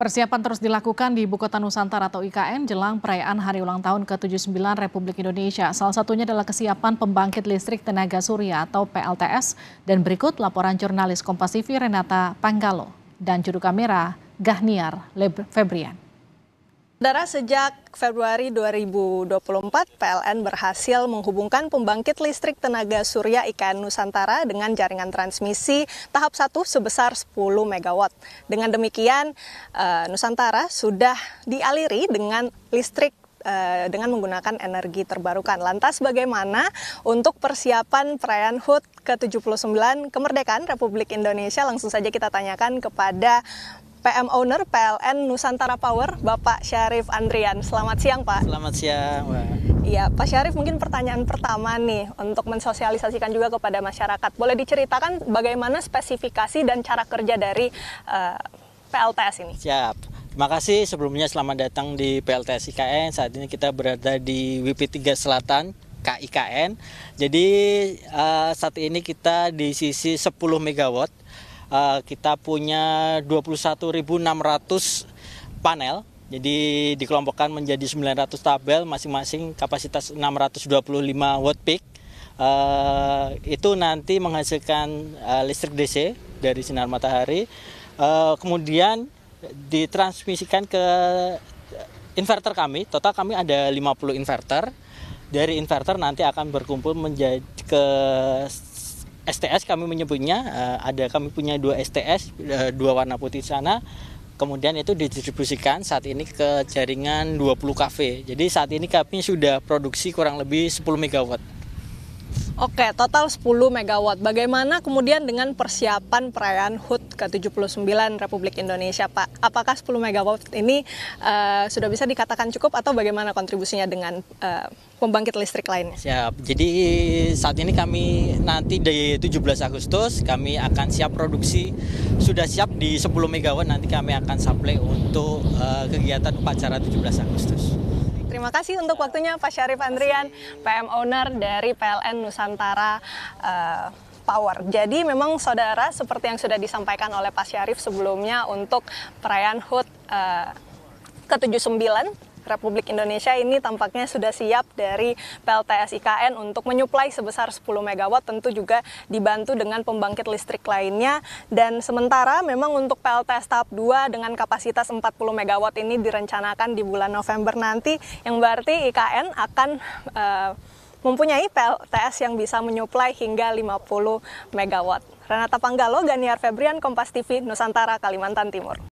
Persiapan terus dilakukan di Ibu Kota Nusantara atau IKN jelang perayaan Hari Ulang Tahun ke-79 Republik Indonesia. Salah satunya adalah kesiapan pembangkit listrik tenaga surya atau PLTS. Dan berikut laporan jurnalis Kompas Renata Panggalo dan juru kamera Gahniar Febrian. Saudara, sejak Februari 2024, PLN berhasil menghubungkan pembangkit listrik tenaga surya IKN Nusantara dengan jaringan transmisi tahap 1 sebesar 10 MW. Dengan demikian, eh, Nusantara sudah dialiri dengan listrik eh, dengan menggunakan energi terbarukan. Lantas bagaimana untuk persiapan perayaan HUT ke-79 kemerdekaan Republik Indonesia? Langsung saja kita tanyakan kepada PM Owner PLN Nusantara Power, Bapak Syarif Andrian. Selamat siang, Pak. Selamat siang, Pak. Iya, Pak Syarif mungkin pertanyaan pertama nih untuk mensosialisasikan juga kepada masyarakat. Boleh diceritakan bagaimana spesifikasi dan cara kerja dari uh, eh, PLTS ini? Siap. Terima kasih sebelumnya selamat datang di PLTS IKN. Saat ini kita berada di WP 3 Selatan, KIKN. Jadi uh, saat ini kita di sisi 10 MW Eh, kita punya 21.600 panel. Jadi dikelompokkan menjadi 900 tabel masing-masing kapasitas 625 watt peak. Uh, itu nanti menghasilkan uh, listrik DC dari sinar matahari. Uh, kemudian ditransmisikan ke inverter kami. Total kami ada 50 inverter. Dari inverter nanti akan berkumpul menjadi ke STS kami menyebutnya uh, ada kami punya dua STS uh, eh, dua warna putih sana kemudian itu didistribusikan saat ini ke jaringan 20 kafe jadi saat ini kami sudah produksi kurang lebih 10 megawatt Oke, total 10 MW. Bagaimana kemudian dengan persiapan perayaan HUT ke-79 Republik Indonesia, Pak? Apakah 10 MW ini uh, sudah bisa dikatakan cukup atau bagaimana kontribusinya dengan uh, pembangkit listrik lainnya? Siap. Jadi saat ini kami nanti di 17 Agustus kami akan siap produksi sudah siap di 10 MW nanti kami akan supply untuk uh, kegiatan upacara 17 Agustus. Terima kasih untuk waktunya Pak Syarif Andrian, PM Owner dari PLN Nusantara uh, Power. Jadi memang saudara seperti yang sudah disampaikan oleh Pak Syarif sebelumnya untuk perayaan HUT uh, ke-79 Republik Indonesia ini tampaknya sudah siap dari PLTS IKN untuk menyuplai sebesar 10 MW tentu juga dibantu dengan pembangkit listrik lainnya dan sementara memang untuk PLTS tahap 2 dengan kapasitas 40 MW ini direncanakan di bulan November nanti yang berarti IKN akan uh, mempunyai PLTS yang bisa menyuplai hingga 50 MW. Renata Panggalo, Ganiar Febrian, Kompas TV, Nusantara, Kalimantan Timur.